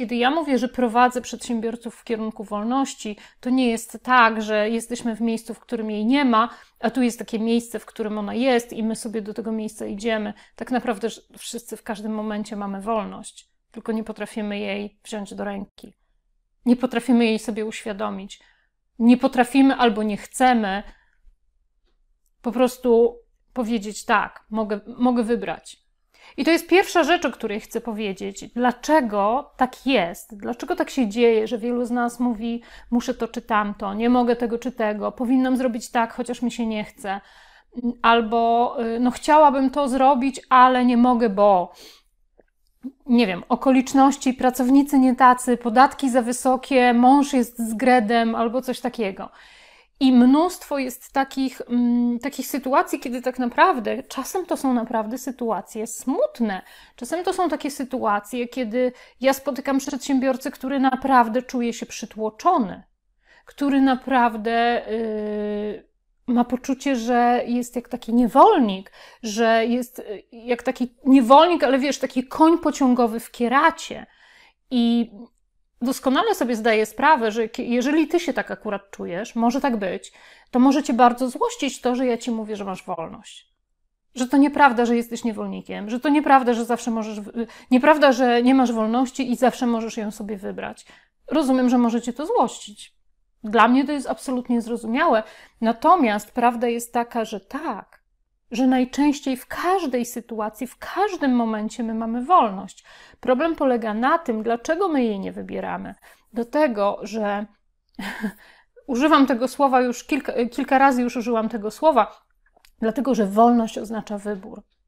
Kiedy ja mówię, że prowadzę przedsiębiorców w kierunku wolności, to nie jest tak, że jesteśmy w miejscu, w którym jej nie ma, a tu jest takie miejsce, w którym ona jest i my sobie do tego miejsca idziemy. Tak naprawdę wszyscy w każdym momencie mamy wolność, tylko nie potrafimy jej wziąć do ręki. Nie potrafimy jej sobie uświadomić. Nie potrafimy albo nie chcemy po prostu powiedzieć tak, mogę, mogę wybrać i to jest pierwsza rzecz, o której chcę powiedzieć. Dlaczego tak jest? Dlaczego tak się dzieje, że wielu z nas mówi: Muszę to czy tamto, nie mogę tego czy tego, powinnam zrobić tak, chociaż mi się nie chce, albo y, no, chciałabym to zrobić, ale nie mogę, bo nie wiem, okoliczności, pracownicy nie tacy, podatki za wysokie, mąż jest z gredem albo coś takiego. I mnóstwo jest takich, mm, takich sytuacji, kiedy tak naprawdę czasem to są naprawdę sytuacje smutne. Czasem to są takie sytuacje, kiedy ja spotykam przedsiębiorcę, który naprawdę czuje się przytłoczony, który naprawdę yy, ma poczucie, że jest jak taki niewolnik, że jest y, jak taki niewolnik, ale wiesz, taki koń pociągowy w kieracie. I doskonale sobie zdaję sprawę, że jeżeli ty się tak akurat czujesz, może tak być, to może cię bardzo złościć to, że ja ci mówię, że masz wolność. Że to nieprawda, że jesteś niewolnikiem, że to nieprawda, że zawsze możesz. Nieprawda, że nie masz wolności i zawsze możesz ją sobie wybrać. Rozumiem, że możecie to złościć. Dla mnie to jest absolutnie zrozumiałe. Natomiast prawda jest taka, że tak, że najczęściej w każdej sytuacji, w każdym momencie my mamy wolność. Problem polega na tym, dlaczego my jej nie wybieramy. Do tego, że używam tego słowa już kilka, kilka razy już użyłam tego słowa, dlatego że wolność oznacza wybór.